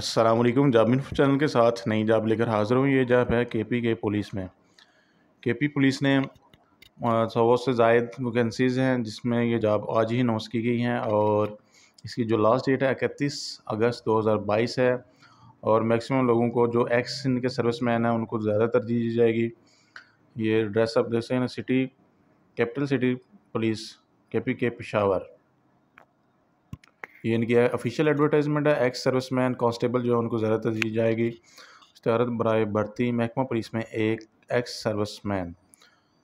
असलम जाब चैनल के साथ नई जाब लेकर हाज़िर हूँ ये जाब है के पी के पुलिस में के पी पुलिस ने सौ से जायद वैकेंसीज़ हैं जिसमें ये जाब आज ही नोस की गई हैं और इसकी जो लास्ट डेट है इकतीस अगस्त 2022 है और मैक्सिमम लोगों को जो एक्स इनके सर्विस मैन है उनको ज़्यादा तरजीह दी जाएगी ये ड्रेसअप जैसे सिटी कैपिटल सिटी पुलिस के पी के पिशावर ये इनकी ऑफिशियल एडवर्टाइजमेंट है एक्स सर्विस मैन कॉन्स्टेबल जो है उनको ज़्यादा तरजीह जाएगी इस्तारत बरए भर्ती महकमा पुलिस में एक एक्स सर्विस मैन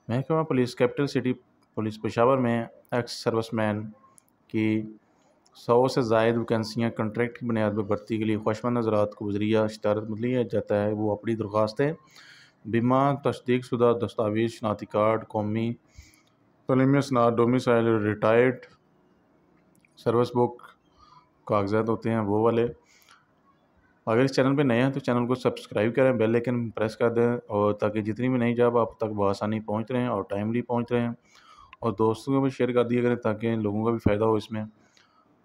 महकमा police capital city police Peshawar में एक्स मैन की सौ से जायद वैकेंसियाँ कंट्रैक्ट की बुनियाद पर भर्ती के लिए ख्वाहिशमंद नजरात को गुजरिया शतारत लिया जाता है वो अपनी दरख्वास्तें बीमा तस्दीक शुदा दस्तावेज शनाती कार्ड कौमी तलीमी स्नार डोमिसाइल रिटायर्ड सर्विस बुक कागजात होते हैं वो वाले अगर इस चैनल पे नए हैं तो चैनल को सब्सक्राइब करें बेल लेकिन प्रेस कर दें और ताकि जितनी भी नई जॉब आप तक बसानी पहुँच रहे हैं और टाइमली पहुँच रहे हैं और दोस्तों को भी शेयर कर दिया करें ताकि लोगों का भी फ़ायदा हो इसमें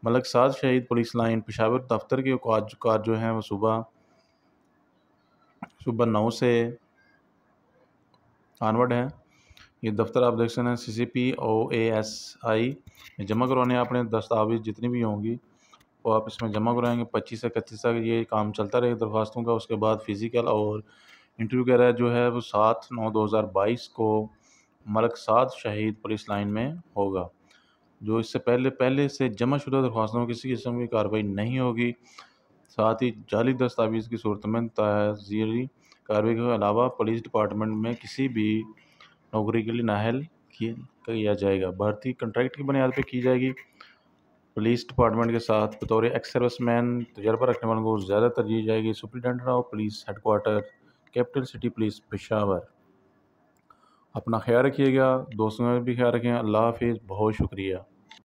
मलक साज शहीद पुलिस लाइन पेशावर दफ्तर के कार जो हैं वो सुबह सुबह नौ से आनवर्ड है ये दफ्तर आप देख सकते हैं सी C P O A S I जमा करवाने अपने दस्तावेज जितनी भी होंगी वो आप इसमें जमा कराएंगे पच्चीस से इकतीस तक ये काम चलता रहेगा दरख्वास्तों का उसके बाद फ़िज़िकल और इंटरव्यू वगैरह जो है वो सात नौ दो हज़ार बाईस को मलक साद शहीद पुलिस लाइन में होगा जो इससे पहले पहले से जमा शुदा दरख्वास्तों में किसी किस्म की कार्रवाई नहीं होगी साथ ही जाली दस्तावेज़ की सूरत में तहजीरी कार्रवाई के अलावा पुलिस डिपार्टमेंट में किसी भी नौकरी के लिए नाहल किया जाएगा भर्ती कंट्रैक्ट की बुनियाद पर की जाएगी पुलिस डिपार्टमेंट के साथ बतौर एक्स सर्विस मैन तजर्बा रखने वालों को ज़्यादा तरजीह जाएगी superintendent of police headquarter capital city police Peshawar अपना ख्याल रखिएगा दोस्तों का भी ख्याल रखें अल्लाह हाफिज़ बहुत शुक्रिया